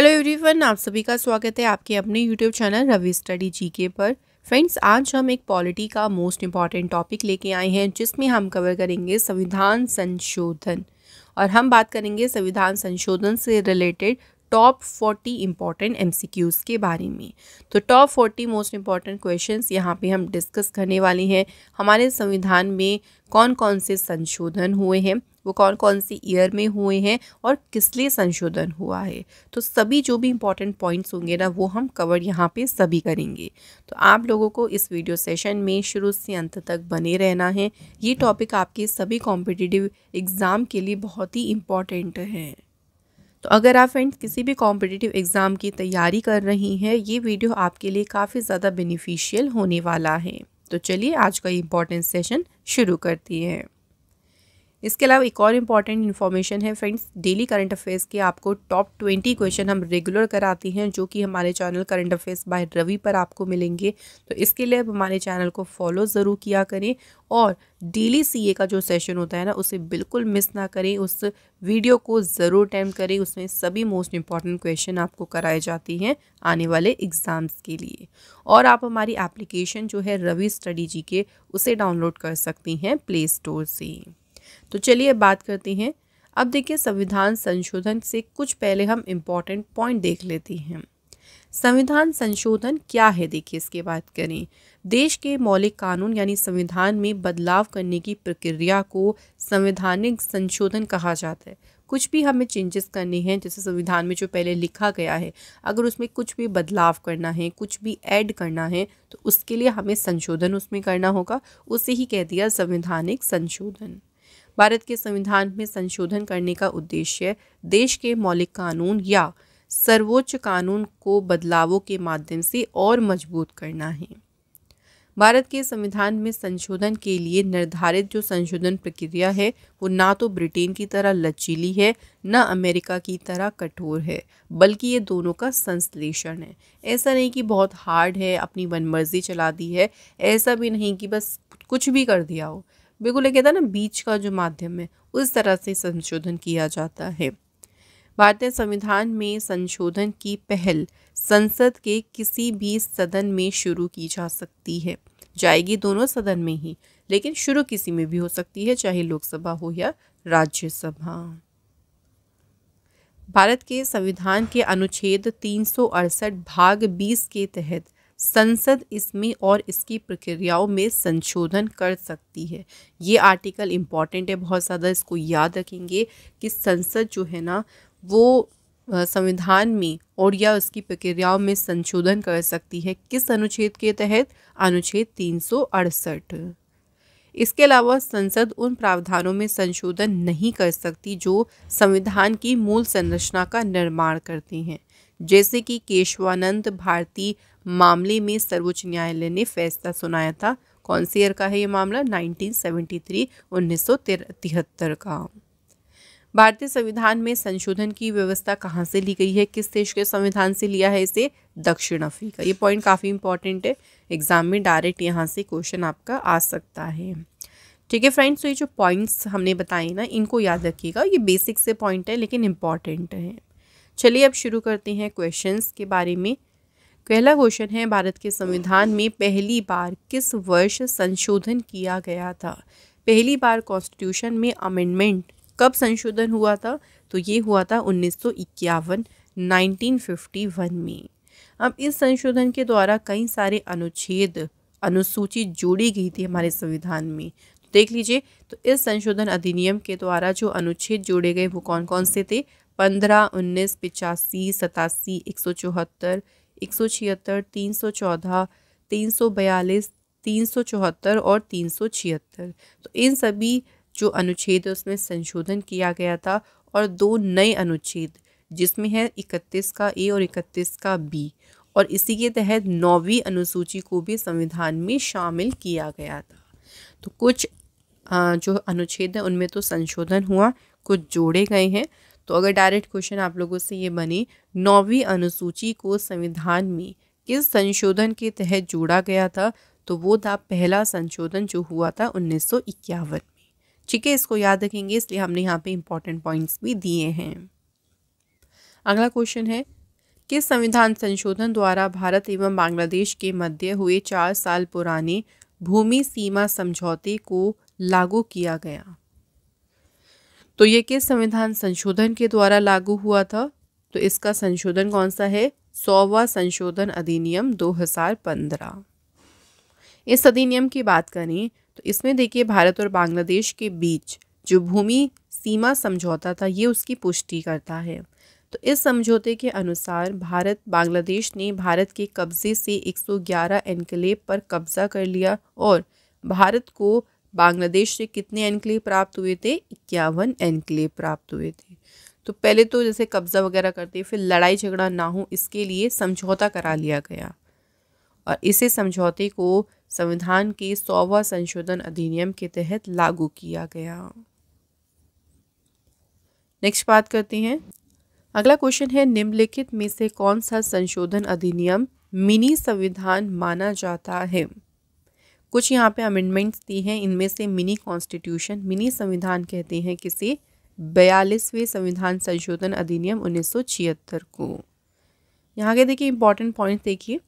hello everyone आप सभी का स्वागत है आपके अपने YouTube channel Ravi study GK पर फ्रेंड्स आज हम एक पॉलिटी का मोस्ट इम्पॉर्टेंट टॉपिक लेके आए हैं जिसमें हम कवर करेंगे संविधान संशोधन और हम बात करेंगे संविधान संशोधन से related top forty important M के बारे में तो top forty most important question यहाँ पे हम डिस्कस करने वाले हैं हमारे संविधान में कौन कौन से संशोधन हुए हैं वो कौन कौन सी ईयर में हुए हैं और किस लिए संशोधन हुआ है तो सभी जो भी इंपॉर्टेंट पॉइंट्स होंगे ना वो हम कवर यहाँ पे सभी करेंगे तो आप लोगों को इस वीडियो सेशन में शुरू से अंत तक बने रहना है ये टॉपिक आपके सभी कॉम्पिटिटिव एग्ज़ाम के लिए बहुत ही इम्पॉर्टेंट है तो अगर आप फ्रेंड्स किसी भी कॉम्पिटिटिव एग्ज़ाम की तैयारी कर रही हैं ये वीडियो आपके लिए काफ़ी ज़्यादा बेनिफिशियल होने वाला है तो चलिए आज का इम्पॉर्टेंट सेशन शुरू करती हैं इसके अलावा एक और इम्पॉर्टेंट इन्फॉर्मेशन है फ्रेंड्स डेली करंट अफेयर्स के आपको टॉप ट्वेंटी क्वेश्चन हम रेगुलर कराते हैं जो कि हमारे channel current affairs by Ravi पर आपको मिलेंगे तो इसके लिए आप हमारे चैनल को फॉलो ज़रूर किया करें और डेली सीए का जो सेशन होता है ना उसे बिल्कुल मिस ना करें उस वीडियो को ज़रूर अटैम करें उसमें सभी मोस्ट इम्पॉर्टेंट क्वेश्चन आपको कराए जाती हैं आने वाले एग्ज़ाम्स के लिए और आप हमारी एप्लीकेशन जो है रवि स्टडी जी के उसे डाउनलोड कर सकती हैं प्ले स्टोर से तो चलिए बात करते हैं अब देखिए संविधान संशोधन से कुछ पहले हम इम्पॉर्टेंट पॉइंट देख लेते हैं संविधान संशोधन क्या है देखिए इसके बात करें देश के मौलिक कानून यानी संविधान में बदलाव करने की प्रक्रिया को संवैधानिक संशोधन कहा जाता है कुछ भी हमें चेंजेस करने हैं जैसे संविधान में जो पहले लिखा गया है अगर उसमें कुछ भी बदलाव करना है कुछ भी ऐड करना है तो उसके लिए हमें संशोधन उसमें करना होगा उसे ही कह दिया संवैधानिक संशोधन भारत के संविधान में संशोधन करने का उद्देश्य देश के मौलिक कानून या सर्वोच्च कानून को बदलावों के माध्यम से और मजबूत करना है भारत के संविधान में संशोधन के लिए निर्धारित जो संशोधन प्रक्रिया है वो ना तो ब्रिटेन की तरह लचीली है ना अमेरिका की तरह कठोर है बल्कि ये दोनों का संश्लेषण है ऐसा नहीं कि बहुत हार्ड है अपनी मनमर्जी चला दी है ऐसा भी नहीं कि बस कुछ भी कर दिया हो बिल्कुल एक कहता ना बीच का जो माध्यम है उस तरह से संशोधन किया जाता है भारतीय संविधान में संशोधन की पहल संसद के किसी भी सदन में शुरू की जा सकती है जाएगी दोनों सदन में ही लेकिन शुरू किसी में भी हो सकती है चाहे लोकसभा हो या राज्यसभा भारत के संविधान के अनुच्छेद तीन भाग 20 के तहत संसद इसमें और इसकी प्रक्रियाओं में संशोधन कर सकती है ये आर्टिकल इम्पॉर्टेंट है बहुत ज़्यादा इसको याद रखेंगे कि संसद जो है ना वो संविधान में और या उसकी प्रक्रियाओं में संशोधन कर सकती है किस अनुच्छेद के तहत अनुच्छेद तीन इसके अलावा संसद उन प्रावधानों में संशोधन नहीं कर सकती जो संविधान की मूल संरचना का निर्माण करते हैं जैसे कि केशवानंद भारती मामले में सर्वोच्च न्यायालय ने फैसला सुनाया था कौन सी ईयर का है ये मामला 1973 1973 का भारतीय संविधान में संशोधन की व्यवस्था कहाँ से ली गई है किस देश के संविधान से लिया है इसे दक्षिण अफ्रीका ये पॉइंट काफ़ी इंपॉर्टेंट है एग्जाम में डायरेक्ट यहाँ से क्वेश्चन आपका आ सकता है ठीक है फ्रेंड्स तो ये जो पॉइंट्स हमने बताए ना इनको याद रखिएगा ये बेसिक से पॉइंट है लेकिन इम्पॉर्टेंट है चलिए अब शुरू करते हैं क्वेश्चंस के बारे में पहला क्वेश्चन है भारत के संविधान में पहली बार किस वर्ष संशोधन किया गया था पहली बार कॉन्स्टिट्यूशन में अमेंडमेंट कब संशोधन हुआ था तो ये हुआ था उन्नीस सौ इक्यावन में अब इस संशोधन के द्वारा कई सारे अनुच्छेद अनुसूची जोड़ी गई थी हमारे संविधान में तो देख लीजिए तो इस संशोधन अधिनियम के द्वारा जो अनुच्छेद जोड़े गए वो कौन कौन से थे पंद्रह उन्नीस पिचासी सतासी एक सौ चौहत्तर एक सौ छिहत्तर तीन सौ चौदह तीन सौ बयालीस तीन सौ चौहत्तर और तीन सौ छिहत्तर तो इन सभी जो अनुच्छेद है उसमें संशोधन किया गया था और दो नए अनुच्छेद जिसमें है इकतीस का ए और इकतीस का बी और इसी के तहत नौवीं अनुसूची को भी संविधान में शामिल किया गया था तो कुछ जो अनुच्छेद हैं उनमें तो संशोधन हुआ कुछ जोड़े गए हैं तो अगर डायरेक्ट क्वेश्चन आप लोगों से ये बने नौवीं अनुसूची को संविधान में किस संशोधन के तहत जोड़ा गया था तो वो था पहला संशोधन जो हुआ था उन्नीस में ठीक है इसको याद रखेंगे इसलिए हमने यहाँ पे इम्पॉर्टेंट पॉइंट्स भी दिए हैं अगला क्वेश्चन है किस संविधान संशोधन द्वारा भारत एवं बांग्लादेश के मध्य हुए चार साल पुराने भूमि सीमा समझौते को लागू किया गया तो ये किस संविधान संशोधन के द्वारा लागू हुआ था तो इसका संशोधन कौन सा है सौवा संशोधन अधिनियम 2015 इस अधिनियम की बात करें तो इसमें देखिए भारत और बांग्लादेश के बीच जो भूमि सीमा समझौता था ये उसकी पुष्टि करता है तो इस समझौते के अनुसार भारत बांग्लादेश ने भारत के कब्जे से 111 एनक्लेव पर कब्जा कर लिया और भारत को बांग्लादेश से कितने एनक्लेव प्राप्त हुए थे इक्यावन एनक्लेव प्राप्त हुए थे तो पहले तो जैसे कब्ज़ा वगैरह करते फिर लड़ाई झगड़ा ना हो इसके लिए समझौता करा लिया गया और इसे समझौते को संविधान के सौवा संशोधन अधिनियम के तहत लागू किया गया नेक्स्ट बात करते हैं अगला क्वेश्चन है निम्नलिखित में से कौन सा संशोधन अधिनियम मिनी संविधान माना जाता है कुछ यहाँ पे अमेंडमेंट्स दी हैं इनमें से मिनी कॉन्स्टिट्यूशन मिनी संविधान कहते हैं किसे बयालीसवें संविधान संशोधन अधिनियम उन्नीस को यहाँ के देखिए इंपॉर्टेंट पॉइंट देखिए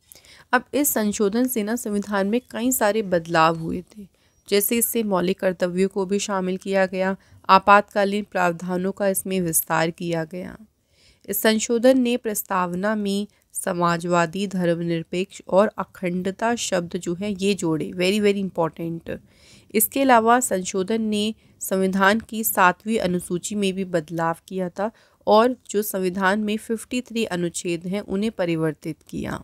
अब इस संशोधन से ना संविधान में कई सारे बदलाव हुए थे जैसे इससे मौलिक कर्तव्यों को भी शामिल किया गया आपातकालीन प्रावधानों का इसमें विस्तार किया गया इस संशोधन ने प्रस्तावना में समाजवादी धर्मनिरपेक्ष और अखंडता शब्द जो है ये जोड़े वेरी वेरी इंपॉर्टेंट इसके अलावा संशोधन ने संविधान की सातवीं अनुसूची में भी बदलाव किया था और जो संविधान में 53 अनुच्छेद हैं उन्हें परिवर्तित किया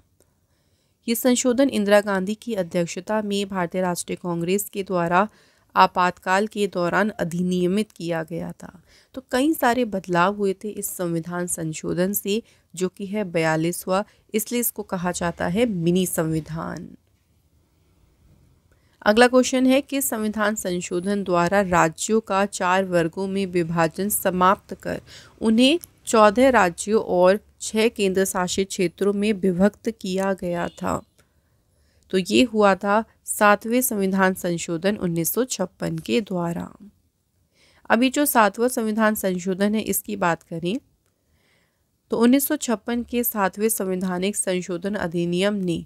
ये संशोधन इंदिरा गांधी की अध्यक्षता में भारतीय राष्ट्रीय कांग्रेस के द्वारा आपातकाल के दौरान अधिनियमित किया गया था तो कई सारे बदलाव हुए थे इस संविधान संशोधन से जो कि है बयालीसवा इसलिए इसको कहा जाता है मिनी संविधान अगला क्वेश्चन है कि संविधान संशोधन द्वारा राज्यों का चार वर्गों में विभाजन समाप्त कर उन्हें चौदह राज्यों और छह केंद्र शासित क्षेत्रों में विभक्त किया गया था तो ये हुआ था सातवें संविधान संशोधन उन्नीस के द्वारा अभी जो सातवां संविधान संशोधन है इसकी बात करें तो 1956 के सातवें संवैधानिक संशोधन अधिनियम ने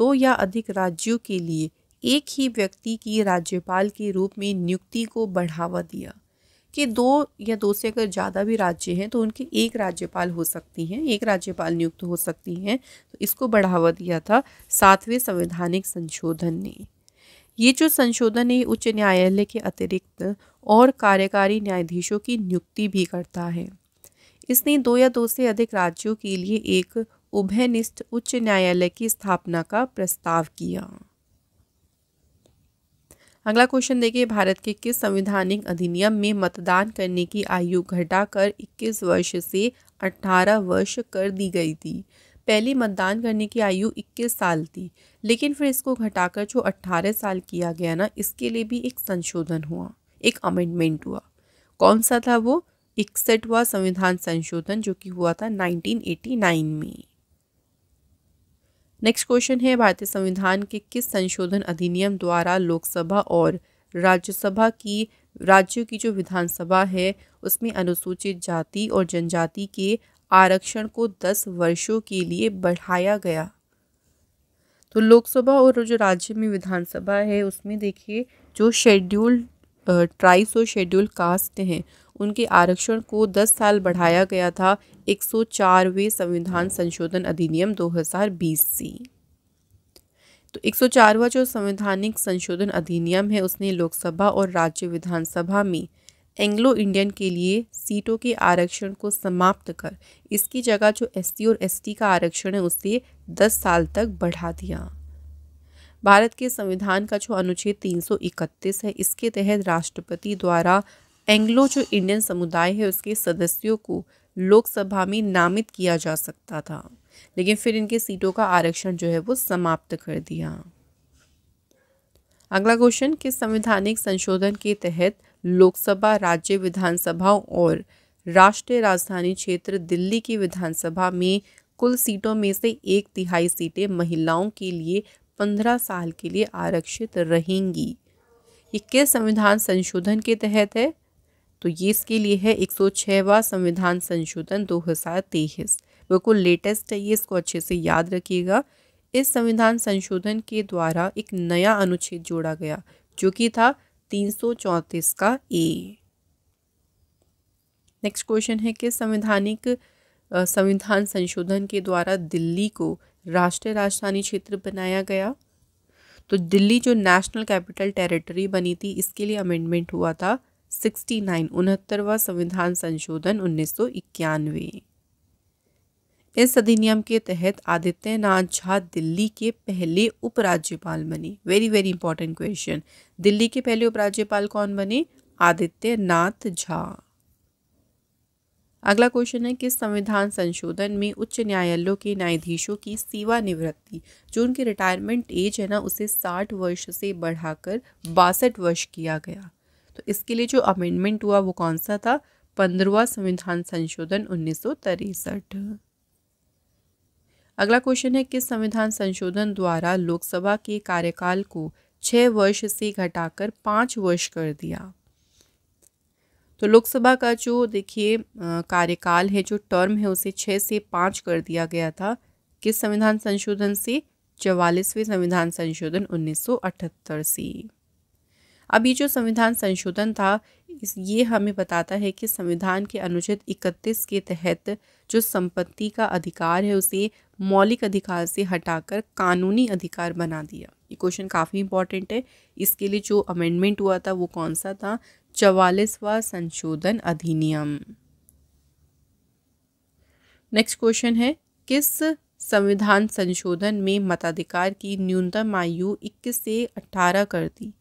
दो या अधिक राज्यों के लिए एक ही व्यक्ति की राज्यपाल के रूप में नियुक्ति को बढ़ावा दिया कि दो या दो से अगर ज़्यादा भी राज्य हैं तो उनके एक राज्यपाल हो सकती हैं एक राज्यपाल नियुक्त हो सकती हैं तो इसको बढ़ावा दिया था सातवें संवैधानिक संशोधन ने ये जो संशोधन है उच्च न्यायालय के अतिरिक्त और कार्यकारी न्यायाधीशों की नियुक्ति भी करता है इसने दो या दो से अधिक राज्यों के लिए एक उभयनिष्ठ उच्च न्यायालय की स्थापना का प्रस्ताव किया अगला क्वेश्चन देखिए भारत के किस संवैधानिक अधिनियम में मतदान करने की आयु घटाकर 21 वर्ष से 18 वर्ष कर दी गई थी पहले मतदान करने की आयु 21 साल थी लेकिन फिर इसको घटाकर जो 18 साल किया गया ना इसके लिए भी एक संशोधन हुआ एक अमेंडमेंट हुआ कौन सा था वो इकसठवा संविधान संशोधन जो कि हुआ था 1989 में नेक्स्ट क्वेश्चन है भारतीय संविधान के किस संशोधन अधिनियम द्वारा लोकसभा और राज्यसभा की राज्यों की जो विधानसभा है उसमें अनुसूचित जाति और जनजाति के आरक्षण को 10 वर्षों के लिए बढ़ाया गया तो लोकसभा और जो राज्य में विधानसभा है उसमें देखिए जो शेड्यूल्ड ट्राइसो शेड्यूल कास्ट हैं उनके आरक्षण को 10 साल बढ़ाया गया था 104वें संविधान संशोधन अधिनियम 2020 सी तो 104वां जो संवैधानिक संशोधन अधिनियम है उसने लोकसभा और राज्य विधानसभा में एंग्लो इंडियन के लिए सीटों के आरक्षण को समाप्त कर इसकी जगह जो एससी और एसटी का आरक्षण है उसे 10 साल तक बढ़ा दिया भारत के संविधान का जो अनुच्छेद 331 है इसके तहत राष्ट्रपति द्वारा एंग्लो जो इंडियन समुदाय है उसके सदस्यों को लोकसभा में नामित किया जा सकता था लेकिन फिर इनके सीटों का आरक्षण जो है वो समाप्त कर दिया अगला क्वेश्चन कि संवैधानिक संशोधन के तहत लोकसभा राज्य विधानसभाओं और राष्ट्रीय राजधानी क्षेत्र दिल्ली की विधानसभा में कुल सीटों में से एक तिहाई सीटें महिलाओं के लिए पंद्रह साल के लिए आरक्षित रहेंगी ये किस संविधान संशोधन के तहत है तो ये इसके लिए है एक सौ छवा संविधान संशोधन दो हज़ार तेईस बिल्कुल लेटेस्ट है ये इसको अच्छे से याद रखिएगा इस संविधान संशोधन के द्वारा एक नया अनुच्छेद जोड़ा गया जो कि था तीन सौ चौंतीस का ए नेक्स्ट क्वेश्चन है कि संवैधानिक संविधान संशोधन के द्वारा दिल्ली को राष्ट्रीय राजधानी क्षेत्र बनाया गया तो दिल्ली जो नेशनल कैपिटल टेरिटरी बनी थी इसके लिए अमेंडमेंट हुआ था सिक्सटी नाइन उनहत्तरवा संविधान संशोधन उन्नीस सौ इक्यानवे इस अधिनियम के तहत आदित्यनाथ झा दिल्ली के पहले उपराज्यपाल बने very very important question Delhi के पहले उपराज्यपाल कौन बने आदित्यनाथ झा अगला क्वेश्चन है कि संविधान संशोधन में उच्च न्यायालयों के न्यायाधीशों की सेवानिवृत्ति जो उनकी रिटायरमेंट एज है ना उसे साठ वर्ष से बढ़ाकर बासठ वर्ष किया गया तो इसके लिए जो अमेंडमेंट हुआ वो कौन सा था पंद्रवा संविधान संशोधन उन्नीस अगला क्वेश्चन है कि संविधान संशोधन द्वारा लोकसभा के कार्यकाल को छः वर्ष से घटाकर पाँच वर्ष कर दिया तो लोकसभा का जो देखिए कार्यकाल है जो टर्म है उसे छः से पाँच कर दिया गया था किस संविधान संशोधन से चवालीसवें संविधान संशोधन 1978 से अब ये जो संविधान संशोधन था इस ये हमें बताता है कि संविधान के अनुच्छेद 31 के तहत जो संपत्ति का अधिकार है उसे मौलिक अधिकार से हटाकर कानूनी अधिकार बना दिया ये क्वेश्चन काफ़ी इंपॉर्टेंट है इसके लिए जो अमेंडमेंट हुआ था वो कौन सा था चवालीसवा संशोधन अधिनियम नेक्स्ट क्वेश्चन है किस संविधान संशोधन में मताधिकार की न्यूनतम आयु 21 से 18 कर दी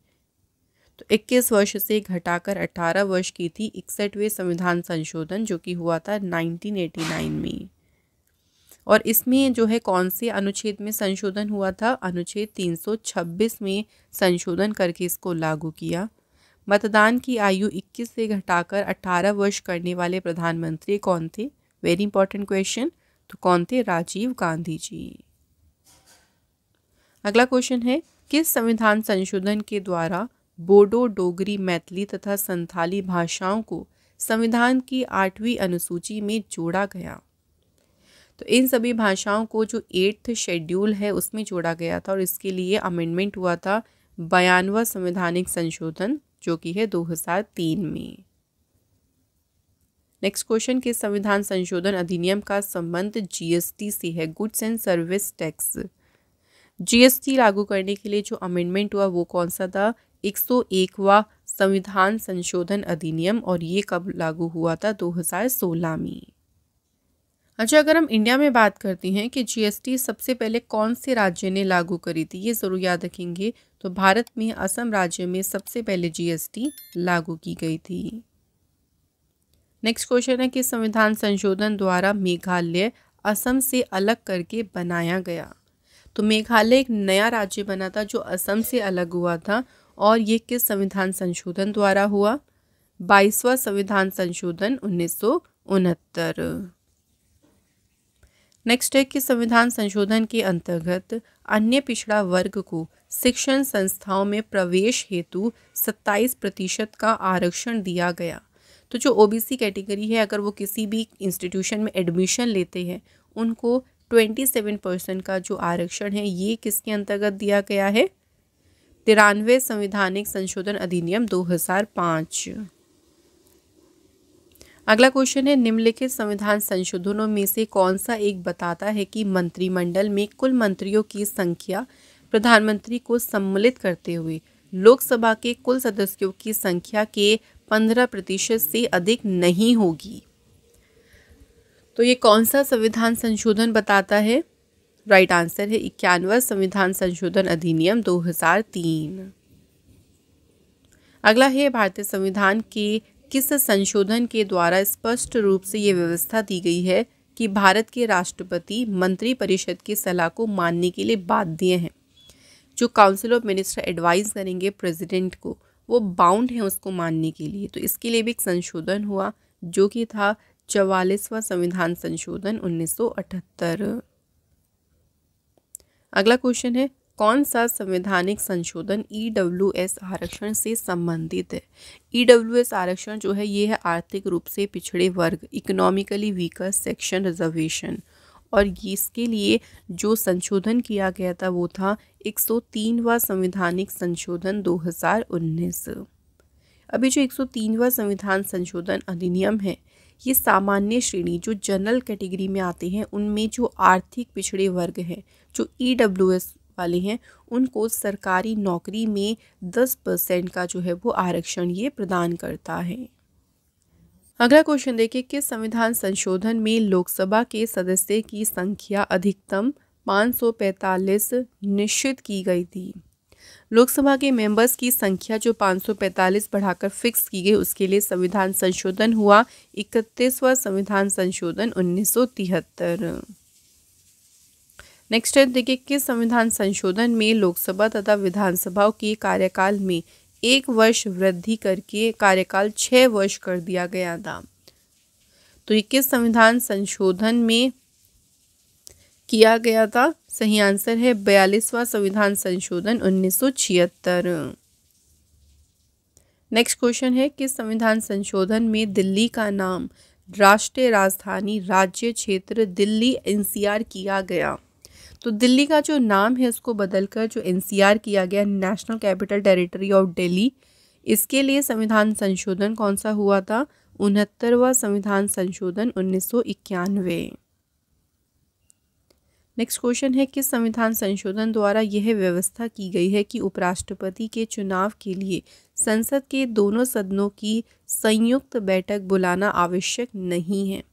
तो 21 वर्ष से घटाकर 18 वर्ष की थी इकसठवें संविधान संशोधन जो कि हुआ था 1989 में और इसमें जो है कौन से अनुच्छेद में संशोधन हुआ था अनुच्छेद 326 में संशोधन करके इसको लागू किया मतदान की आयु 21 से घटाकर 18 वर्ष करने वाले प्रधानमंत्री कौन थे वेरी इंपॉर्टेंट क्वेश्चन तो कौन थे राजीव गांधी जी अगला क्वेश्चन है किस संविधान संशोधन के द्वारा बोडो डोगरी मैथिली तथा संथाली भाषाओं को संविधान की आठवीं अनुसूची में जोड़ा गया तो इन सभी भाषाओं को जो एट्थ शेड्यूल है उसमें जोड़ा गया था और इसके लिए अमेंडमेंट हुआ था बयानवा संवैधानिक संशोधन जो कि है 2003 में नेक्स्ट क्वेश्चन के संविधान संशोधन अधिनियम का संबंध जीएसटी से है goods and service tax GST लागू करने के लिए जो अमेंडमेंट हुआ वो कौन सा था 101वां संविधान संशोधन अधिनियम और ये कब लागू हुआ था 2016 में अच्छा अगर हम इंडिया में बात करते हैं कि जीएसटी सबसे पहले कौन से राज्य ने लागू करी थी ये ज़रूर याद रखेंगे तो भारत में असम राज्य में सबसे पहले जीएसटी लागू की गई थी नेक्स्ट क्वेश्चन है कि संविधान संशोधन द्वारा मेघालय असम से अलग करके बनाया गया तो मेघालय एक नया राज्य बना था जो असम से अलग हुआ था और ये किस संविधान संशोधन द्वारा हुआ बाईसवा संविधान संशोधन उन्नीस नेक्स्ट है कि संविधान संशोधन के अंतर्गत अन्य पिछड़ा वर्ग को शिक्षण संस्थाओं में प्रवेश हेतु 27 प्रतिशत का आरक्षण दिया गया तो जो ओबीसी कैटेगरी है अगर वो किसी भी इंस्टीट्यूशन में एडमिशन लेते हैं उनको 27 परसेंट का जो आरक्षण है ये किसके अंतर्गत दिया गया है तिरानवे संवैधानिक संशोधन अधिनियम 2005 अगला क्वेश्चन है निम्नलिखित संविधान संशोधनों में से कौन सा एक बताता है कि मंत्रिमंडल में कुल मंत्रियों की संख्या प्रधानमंत्री को सम्मिलित करते हुए लोकसभा के कुल सदस्यों की संख्या के पंद्रह प्रतिशत से अधिक नहीं होगी तो ये कौन सा संविधान संशोधन बताता है राइट right आंसर है इक्यानवा संविधान संशोधन अधिनियम 2003 अगला है भारतीय संविधान के किस संशोधन के द्वारा स्पष्ट रूप से ये व्यवस्था दी गई है कि भारत के राष्ट्रपति मंत्रिपरिषद की सलाह को मानने के लिए बाध्य हैं जो काउंसिल ऑफ मिनिस्टर एडवाइस करेंगे प्रेसिडेंट को वो बाउंड हैं उसको मानने के लिए तो इसके लिए भी एक संशोधन हुआ जो कि था चवालीसवा संविधान संशोधन 1978 अगला क्वेश्चन है कौन सा संवैधानिक संशोधन ई e आरक्षण से संबंधित है ई e आरक्षण जो है ये है आर्थिक रूप से पिछड़े वर्ग इकोनॉमिकली वीकर सेक्शन रिजर्वेशन और इसके लिए जो संशोधन किया गया था वो था 103वां संवैधानिक संशोधन 2019 अभी जो 103वां संविधान संशोधन अधिनियम है ये सामान्य श्रेणी जो जनरल कैटेगरी में आते हैं उनमें जो आर्थिक पिछड़े वर्ग हैं जो ई e वाले हैं उनको सरकारी नौकरी में 10 परसेंट का जो है वो आरक्षण ये प्रदान करता है अगला क्वेश्चन देखिए किस संविधान संशोधन में लोकसभा के सदस्य की संख्या अधिकतम 545 निश्चित की गई थी लोकसभा के मेंबर्स की संख्या जो 545 बढ़ाकर फिक्स की गई उसके लिए संविधान संशोधन हुआ इकतीसवां संविधान संशोधन उन्नीस नेक्स्ट है देखिए किस संविधान संशोधन में लोकसभा तथा विधानसभाओं के कार्यकाल में एक वर्ष वृद्धि करके कार्यकाल छः वर्ष कर दिया गया था तो ये किस संविधान संशोधन में किया गया था सही आंसर है बयालीसवां संविधान संशोधन उन्नीस सौ छिहत्तर नेक्स्ट क्वेश्चन है किस संविधान संशोधन में दिल्ली का नाम राष्ट्रीय राजधानी राज्य क्षेत्र दिल्ली एनसीआर किया गया तो दिल्ली का जो नाम है उसको बदलकर जो एनसीआर किया गया national capital territory of Delhi इसके लिए संविधान संशोधन कौन सा हुआ था उनहत्तरवा संविधान संशोधन उन्नीस सौ इक्यानवे नेक्स्ट क्वेश्चन है किस संविधान संशोधन द्वारा यह व्यवस्था की गई है कि उपराष्ट्रपति के चुनाव के लिए संसद के दोनों सदनों की संयुक्त बैठक बुलाना आवश्यक नहीं है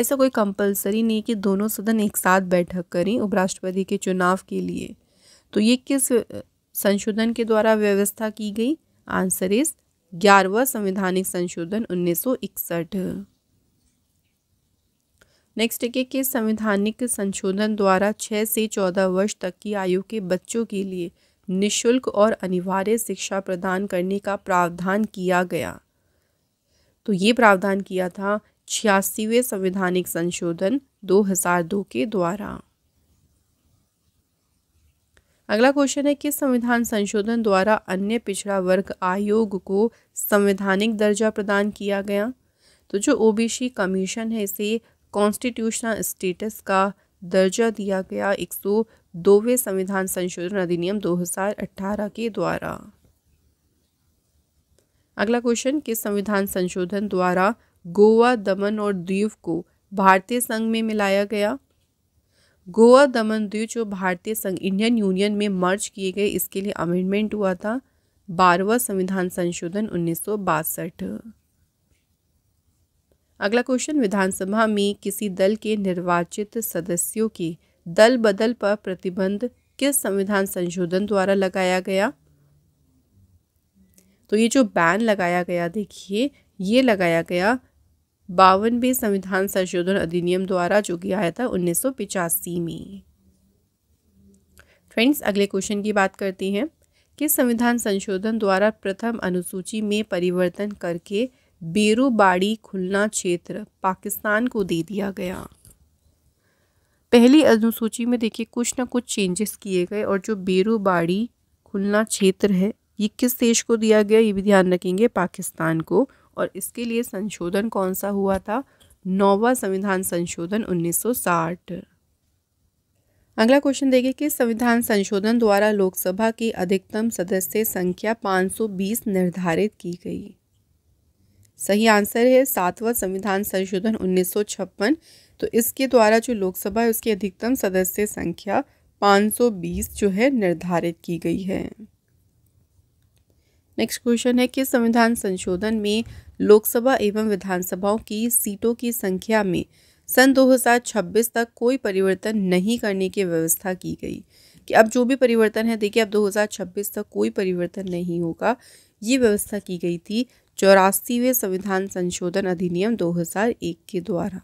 ऐसा कोई कंपलसरी नहीं कि दोनों सदन एक साथ बैठक करें उपराष्ट्रपति के चुनाव के लिए तो ये किस संशोधन के द्वारा व्यवस्था की गई आंसर इज ग्यारहवा संवैधानिक संशोधन उन्नीस नेक्स्ट है कि संवैधानिक संशोधन द्वारा छः से चौदह वर्ष तक की आयु के बच्चों के लिए निशुल्क और अनिवार्य शिक्षा प्रदान करने का प्रावधान किया गया तो ये प्रावधान किया था छियासीवें संवैधानिक संशोधन 2002 के द्वारा अगला क्वेश्चन है कि संविधान संशोधन द्वारा अन्य पिछड़ा वर्ग आयोग को संवैधानिक दर्जा प्रदान किया गया तो जो ओबीसी कमीशन है इसे कॉन्स्टिट्यूशनल स्टेटस का दर्जा दिया गया एक सौ दोवें संविधान संशोधन अधिनियम 2018 के द्वारा अगला क्वेश्चन कि संविधान संशोधन द्वारा गोवा दमन और द्वीप को भारतीय संघ में मिलाया गया गोवा दमन द्वीप जो भारतीय संघ इंडियन यूनियन में मर्ज किए गए इसके लिए अमेंडमेंट हुआ था बारहवा संविधान संशोधन उन्नीस अगला क्वेश्चन विधानसभा में किसी दल के निर्वाचित सदस्यों की दल बदल पर प्रतिबंध किस संविधान संशोधन द्वारा लगाया गया तो ये जो बैन लगाया गया देखिए ये लगाया गया बावनवे संविधान संशोधन अधिनियम द्वारा जो किया आया था उन्नीस में फ्रेंड्स अगले क्वेश्चन की बात करते हैं कि संविधान संशोधन द्वारा प्रथम अनुसूची में परिवर्तन करके बेरोबाड़ी खुलना क्षेत्र पाकिस्तान को दे दिया गया पहली अनुसूची में देखिए कुछ ना कुछ चेंजेस किए गए और जो बेरोबाड़ी खुलना क्षेत्र है ये किस देश को दिया गया ये भी ध्यान रखेंगे पाकिस्तान को और इसके लिए संशोधन कौन सा हुआ था नौवा संविधान संशोधन 1960 अगला क्वेश्चन देखिए कि संविधान संशोधन द्वारा लोकसभा की अधिकतम सदस्य संख्या 520 निर्धारित की गई सही आंसर है सातवा संविधान संशोधन 1956 तो इसके द्वारा जो लोकसभा है उसकी अधिकतम सदस्य संख्या 520 जो है निर्धारित की गई है नेक्स्ट क्वेश्चन है कि संविधान संशोधन में लोकसभा एवं विधानसभाओं की सीटों की संख्या में सन 2026 तक कोई परिवर्तन नहीं करने की व्यवस्था की गई कि अब जो भी परिवर्तन है देखिए अब 2026 तक कोई परिवर्तन नहीं होगा ये व्यवस्था की गई थी चौरासीवें संविधान संशोधन अधिनियम 2001 के द्वारा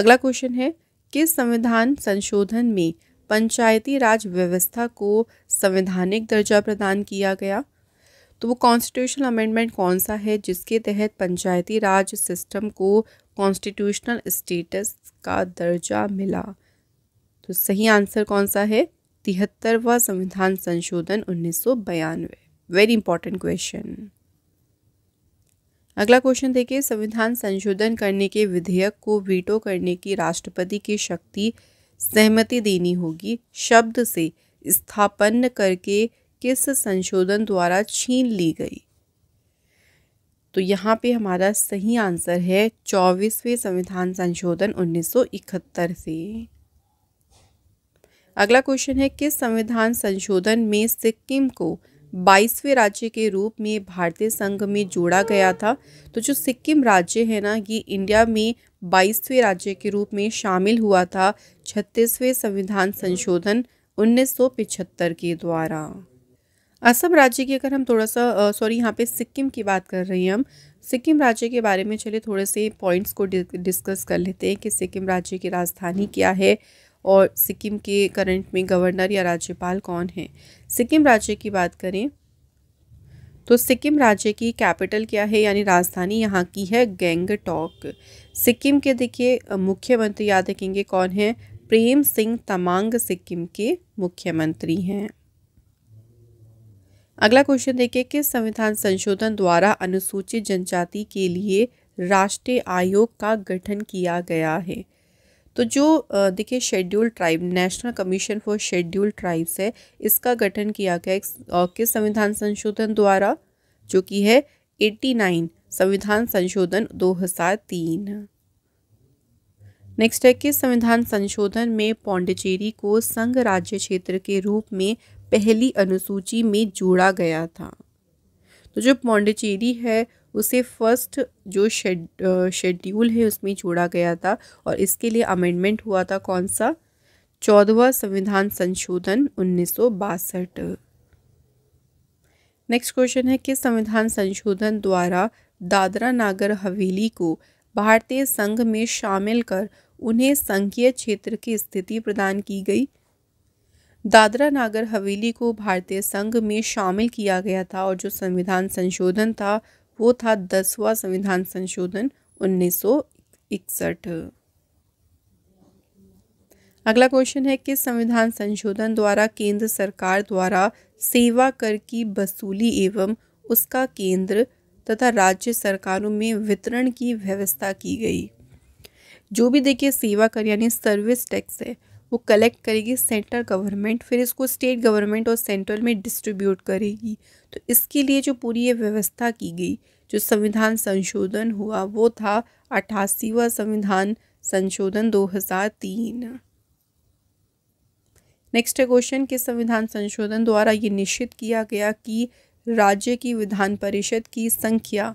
अगला क्वेश्चन है किस संविधान संशोधन में पंचायती राज व्यवस्था को संवैधानिक दर्जा प्रदान किया गया तो वो कॉन्स्टिट्यूशनल अमेंडमेंट कौन सा है जिसके तहत पंचायती राज सिस्टम को कॉन्स्टिट्यूशनल स्टेटस का दर्जा मिला तो सही आंसर कौन सा है तिहत्तरवा संविधान संशोधन उन्नीस वेरी इंपॉर्टेंट क्वेश्चन अगला क्वेश्चन देखिए संविधान संशोधन करने के विधेयक को वीटो करने की राष्ट्रपति की शक्ति सहमति देनी होगी शब्द से स्थापन करके किस संशोधन द्वारा छीन ली गई तो यहाँ पे हमारा सही आंसर है चौबीसवें संविधान संशोधन 1971 से अगला क्वेश्चन है किस संविधान संशोधन में सिक्किम को बाईसवें राज्य के रूप में भारतीय संघ में जोड़ा गया था तो जो सिक्किम राज्य है ना ये इंडिया में बाईसवें राज्य के रूप में शामिल हुआ था छत्तीसवें संविधान संशोधन 1975 के द्वारा असम राज्य की अगर हम थोड़ा सा सॉरी यहाँ पे सिक्किम की बात कर रहे हैं हम सिक्किम राज्य के बारे में चले थोड़े से पॉइंट्स को डिस्कस कर लेते हैं कि सिक्किम राज्य की राजधानी क्या है और सिक्किम के करंट में गवर्नर या राज्यपाल कौन है सिक्किम राज्य की बात करें तो सिक्किम राज्य की कैपिटल क्या है यानी राजधानी यहाँ की है गैंगटॉक सिक्किम के देखिए मुख्यमंत्री याद रखेंगे कौन है प्रेम सिंह तमांग सिक्किम के मुख्यमंत्री हैं अगला क्वेश्चन देखिए किस संविधान संशोधन द्वारा अनुसूचित जनजाति के लिए राष्ट्रीय आयोग का गठन किया गया है तो जो देखिए schedule tribe national commission for schedule tribes है इसका गठन किया गया और किस संविधान संशोधन द्वारा जो कि है 89 संविधान संशोधन 2003 नेक्स्ट है किस संविधान संशोधन में पौंडिचेरी को संघ राज्य क्षेत्र के रूप में पहली अनुसूची में जोड़ा गया था तो जो पौंडचेरी है उसे फर्स्ट जो शेड शेड्यूल है उसमें जोड़ा गया था और इसके लिए अमेंडमेंट हुआ था कौन सा चौदहवा संविधान संशोधन उन्नीस नेक्स्ट क्वेश्चन है कि संविधान संशोधन द्वारा दादरा नागर हवेली को भारतीय संघ में शामिल कर उन्हें संघीय क्षेत्र की स्थिति प्रदान की गई दादरा नागर हवेली को भारतीय संघ में शामिल किया गया था और जो संविधान संशोधन था वो था दसवां संविधान संशोधन उन्नीस अगला क्वेश्चन है कि संविधान संशोधन द्वारा केंद्र सरकार द्वारा सेवा कर की वसूली एवं उसका केंद्र तथा राज्य सरकारों में वितरण की व्यवस्था की गई जो भी देखिए सेवा कर यानी सर्विस टैक्स है वो कलेक्ट करेगी सेंट्रल गवर्नमेंट फिर इसको स्टेट गवर्नमेंट और सेंट्रल में डिस्ट्रीब्यूट करेगी तो इसके लिए जो पूरी ये व्यवस्था की गई जो संविधान संशोधन हुआ वो था अठासीवा संविधान संशोधन 2003 नेक्स्ट है क्वेश्चन के संविधान संशोधन द्वारा ये निश्चित किया गया कि राज्य की विधान परिषद की संख्या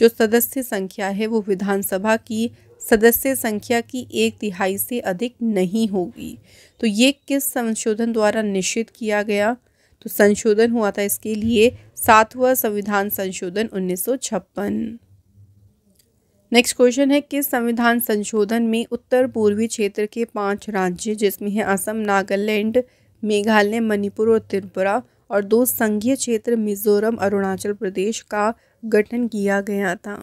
जो सदस्य संख्या है वो विधानसभा की सदस्य संख्या की एक तिहाई से अधिक नहीं होगी तो ये किस संशोधन द्वारा निश्चित किया गया तो संशोधन हुआ था इसके लिए सातवां संविधान संशोधन उन्नीस नेक्स्ट क्वेश्चन है किस संविधान संशोधन में उत्तर पूर्वी क्षेत्र के पांच राज्य जिसमें है असम नागालैंड मेघालय मणिपुर और त्रिपुरा और दो संघीय क्षेत्र मिजोरम अरुणाचल प्रदेश का गठन किया गया था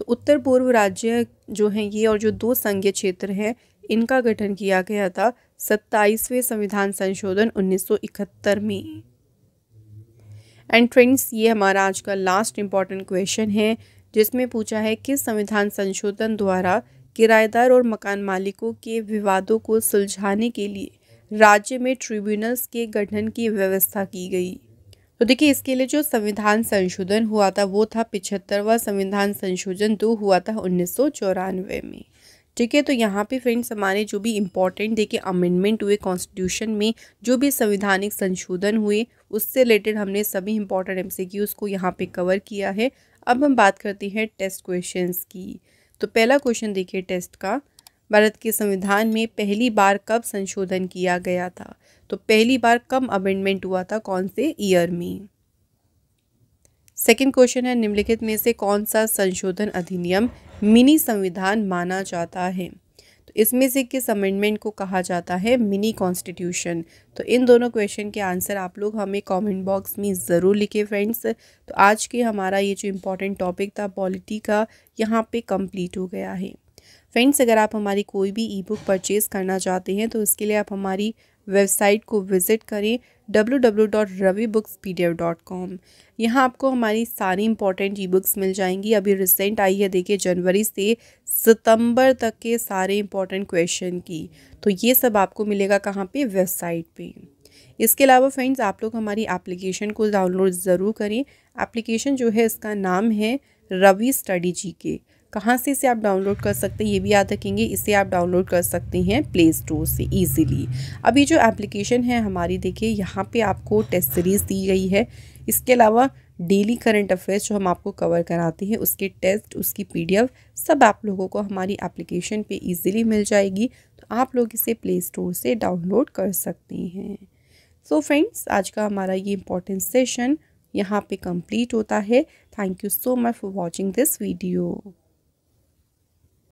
तो उत्तर पूर्व राज्य जो हैं ये और जो दो संघीय क्षेत्र हैं इनका गठन किया गया था सत्ताईसवें संविधान संशोधन 1971 में एंड फ्रेंड्स ये हमारा आज का लास्ट इम्पॉर्टेंट क्वेश्चन है जिसमें पूछा है किस संविधान संशोधन द्वारा किराएदार और मकान मालिकों के विवादों को सुलझाने के लिए राज्य में ट्रिब्यूनल्स के गठन की व्यवस्था की गई तो देखिए इसके लिए जो संविधान संशोधन हुआ था वो था पिछहत्तरवा संविधान संशोधन दो हुआ था उन्नीस में ठीक है तो यहाँ पे फ्रेंड्स हमारे जो भी इम्पोर्टेंट देखिए अमेंडमेंट हुए कॉन्स्टिट्यूशन में जो भी संविधानिक संशोधन हुए उससे रिलेटेड हमने सभी इम्पोर्टेंट सी को यहाँ पे कवर किया है अब हम बात करते हैं टेस्ट क्वेश्चंस की तो पहला क्वेश्चन देखिए टेस्ट का भारत के संविधान में पहली बार कब संशोधन किया गया था तो पहली बार कब अमेंडमेंट हुआ था कौन से ईयर में सेकेंड क्वेश्चन है निम्नलिखित में से कौन सा संशोधन अधिनियम मिनी संविधान माना जाता है तो इसमें से किस अमेंडमेंट को कहा जाता है मिनी कॉन्स्टिट्यूशन तो इन दोनों क्वेश्चन के आंसर आप लोग हमें कमेंट बॉक्स में ज़रूर लिखे फ्रेंड्स तो आज के हमारा ये जो इम्पोर्टेंट टॉपिक था पॉलिटी का यहाँ पे कंप्लीट हो गया है फ्रेंड्स अगर आप हमारी कोई भी ई बुक परचेज़ करना चाहते हैं तो इसके लिए आप हमारी वेबसाइट को विज़िट करें www.ravibookspdf.com यहाँ आपको हमारी सारी इंपॉर्टेंट ई बुक्स मिल जाएंगी अभी रिसेंट आई है देखिए जनवरी से सितंबर तक के सारे इंपॉर्टेंट क्वेश्चन की तो ये सब आपको मिलेगा कहाँ पे वेबसाइट पे इसके अलावा फ्रेंड्स आप लोग हमारी एप्लीकेशन को डाउनलोड ज़रूर करें एप्लीकेशन जो है इसका नाम है रवि स्टडी जी के कहाँ से इसे आप डाउनलोड कर सकते हैं ये भी याद रखेंगे इसे आप डाउनलोड कर सकते हैं प्ले स्टोर से ईजिली अभी जो एप्लीकेशन है हमारी देखिए यहाँ पे आपको टेस्ट सीरीज़ दी गई है इसके अलावा डेली करंट अफेयर्स जो हम आपको कवर कराते हैं उसके टेस्ट उसकी पीडीएफ सब आप लोगों को हमारी एप्लीकेशन पे इजीली मिल जाएगी तो आप लोग इसे प्ले स्टोर से डाउनलोड कर सकते हैं सो so फ्रेंड्स आज का हमारा ये इम्पोर्टेंट सेशन यहाँ पे कंप्लीट होता है thank you so much for watching this video